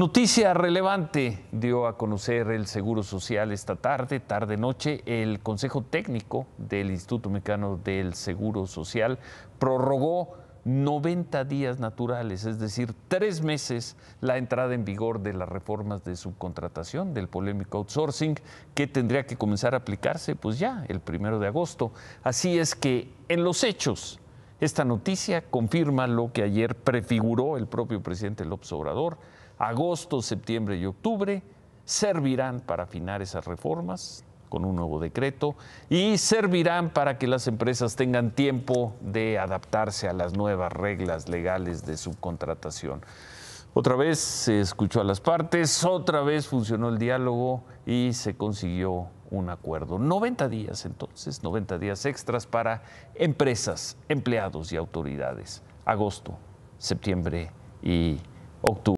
Noticia relevante dio a conocer el Seguro Social esta tarde, tarde noche. El Consejo Técnico del Instituto Mexicano del Seguro Social prorrogó 90 días naturales, es decir, tres meses la entrada en vigor de las reformas de subcontratación del polémico outsourcing que tendría que comenzar a aplicarse pues ya el primero de agosto. Así es que en los hechos esta noticia confirma lo que ayer prefiguró el propio presidente López Obrador. Agosto, septiembre y octubre servirán para afinar esas reformas con un nuevo decreto y servirán para que las empresas tengan tiempo de adaptarse a las nuevas reglas legales de subcontratación. Otra vez se escuchó a las partes, otra vez funcionó el diálogo y se consiguió un acuerdo. 90 días entonces, 90 días extras para empresas, empleados y autoridades. Agosto, septiembre y octubre.